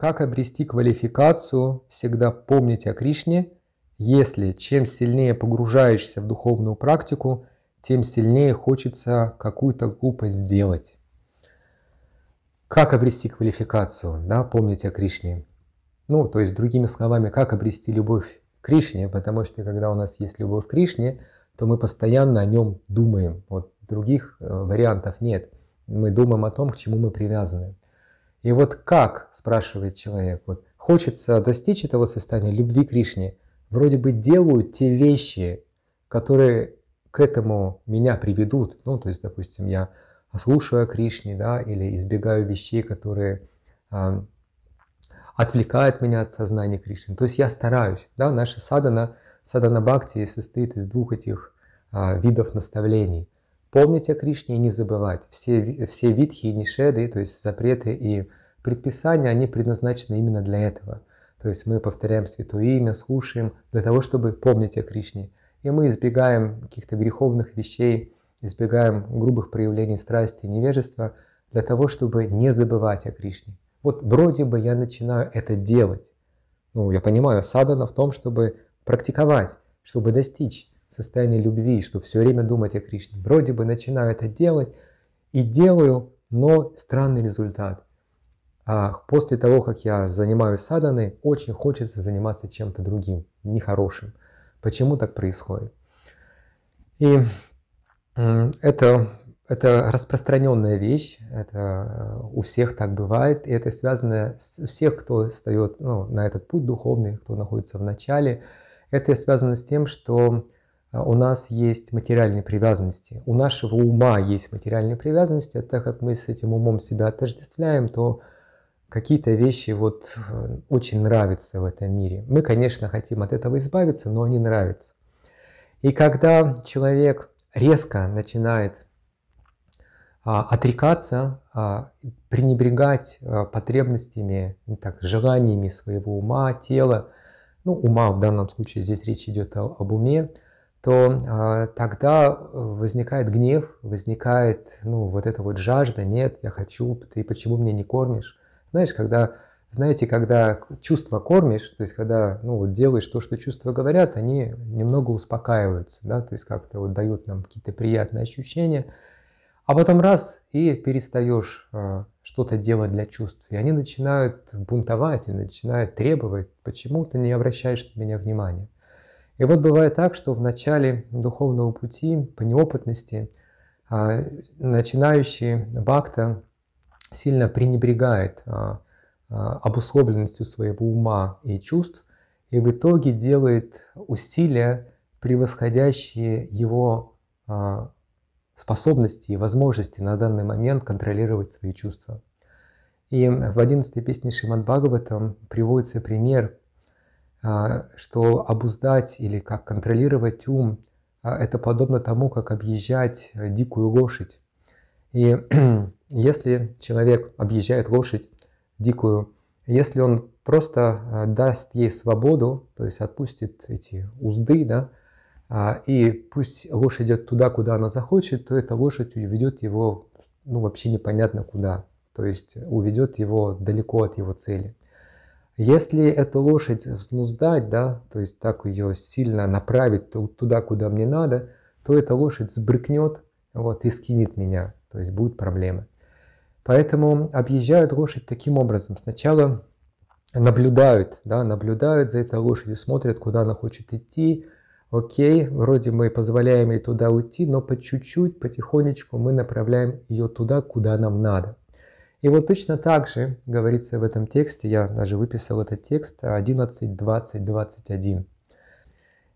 Как обрести квалификацию? Всегда помните о Кришне. Если чем сильнее погружаешься в духовную практику, тем сильнее хочется какую-то глупость сделать. Как обрести квалификацию? Да, помните о Кришне. Ну, то есть, другими словами, как обрести любовь к Кришне, потому что когда у нас есть любовь к Кришне, то мы постоянно о нем думаем. Вот других э, вариантов нет. Мы думаем о том, к чему мы привязаны. И вот как, спрашивает человек, вот хочется достичь этого состояния любви к Кришне, вроде бы делаю те вещи, которые к этому меня приведут. Ну, то есть, допустим, я слушаю о Кришне, да, или избегаю вещей, которые э, отвлекают меня от сознания Кришны. То есть я стараюсь, да, наша садана, садана бхакти состоит из двух этих э, видов наставлений – Помнить о Кришне и не забывать. Все, все витхи и нишеды, то есть запреты и предписания, они предназначены именно для этого. То есть мы повторяем святое имя, слушаем для того, чтобы помнить о Кришне. И мы избегаем каких-то греховных вещей, избегаем грубых проявлений страсти и невежества для того, чтобы не забывать о Кришне. Вот вроде бы я начинаю это делать. Ну, я понимаю, садана в том, чтобы практиковать, чтобы достичь состояние любви, чтобы все время думать о Кришне. Вроде бы начинаю это делать и делаю, но странный результат. А после того, как я занимаюсь саданой, очень хочется заниматься чем-то другим, нехорошим. Почему так происходит? И это, это распространенная вещь, это э, у всех так бывает, и это связано с всех, кто встает ну, на этот путь духовный, кто находится в начале. Это связано с тем, что а, у нас есть материальные привязанности. У нашего ума есть материальные привязанности, а так как мы с этим умом себя отождествляем, то какие-то вещи вот э, очень нравятся в этом мире. Мы, конечно, хотим от этого избавиться, но они нравятся. И когда человек резко начинает а, отрекаться, а, пренебрегать а, потребностями, ну так, желаниями своего ума, тела, ну, ума в данном случае здесь речь идет о, об уме, то а, э, тогда возникает гнев, возникает ну, вот эта вот жажда, нет, я хочу, ты почему меня не кормишь? Знаешь, когда, знаете, когда чувства кормишь, то есть когда ну, вот делаешь то, что чувства говорят, они немного успокаиваются, да, то есть как-то вот дают нам какие-то приятные ощущения, а потом раз и перестаешь э, что-то делать для чувств, и они начинают бунтовать, и начинают требовать, почему ты не обращаешь на меня внимания. И вот бывает так, что в начале духовного пути, по неопытности, а, начинающий бхакта сильно пренебрегает а, а, обусловленностью своего ума и чувств, и в итоге делает усилия, превосходящие его способности и возможности на данный момент контролировать свои чувства. И в 11 песне Шримад Бхагаватам приводится пример а, что обуздать или как контролировать ум а, – это подобно тому, как объезжать э, дикую лошадь. И если человек объезжает лошадь дикую, если он просто а, даст ей свободу, то есть отпустит эти узды, да, и пусть лошадь идет туда, куда она захочет, то эта лошадь уведет его ну, вообще непонятно куда, то есть уведет его далеко от его цели. Если эту лошадь взнуздать, да, то есть так ее сильно направить туда, куда мне надо, то эта лошадь сбрыкнет вот, и скинет меня, то есть будут проблемы. Поэтому объезжают лошадь таким образом. Сначала наблюдают, да, наблюдают за этой лошадью, смотрят, куда она хочет идти. Окей, вроде мы позволяем ей туда уйти, но по чуть-чуть, потихонечку мы направляем ее туда, куда нам надо. И вот точно так же говорится в этом тексте, я даже выписал этот текст, 11, 20, 21.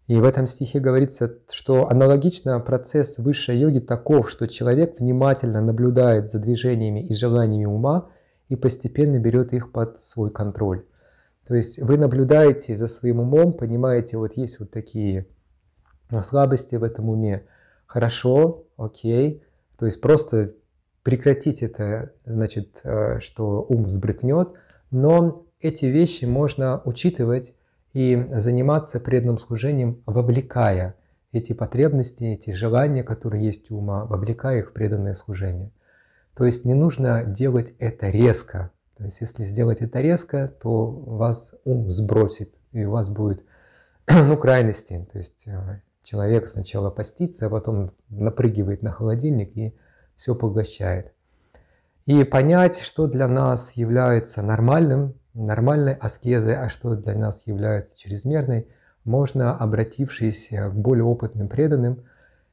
И в этом стихе говорится, что аналогично процесс высшей йоги таков, что человек внимательно наблюдает за движениями и желаниями ума и постепенно берет их под свой контроль. То есть вы наблюдаете за своим умом, понимаете, вот есть вот такие слабости в этом уме. Хорошо, окей. То есть просто прекратить это значит, э, что ум взбрыкнет, но эти вещи можно учитывать и заниматься преданным служением, вовлекая эти потребности, эти желания, которые есть у ума, вовлекая их в преданное служение. То есть не нужно делать это резко. То есть если сделать это резко, то вас ум сбросит, и у вас будет ну, крайности. То есть э, человек сначала постится, а потом напрыгивает на холодильник и все поглощает. И понять, что для нас является нормальным, нормальной аскезой, а что для нас является чрезмерной, можно, обратившись к более опытным преданным,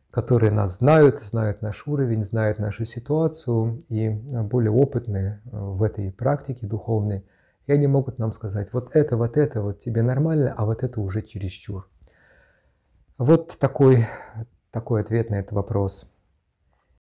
которые нас знают, знают наш уровень, знают нашу ситуацию и более опытные в этой практике духовной, и они могут нам сказать, вот это, вот это, вот тебе нормально, а вот это уже чересчур. Вот такой, такой ответ на этот вопрос.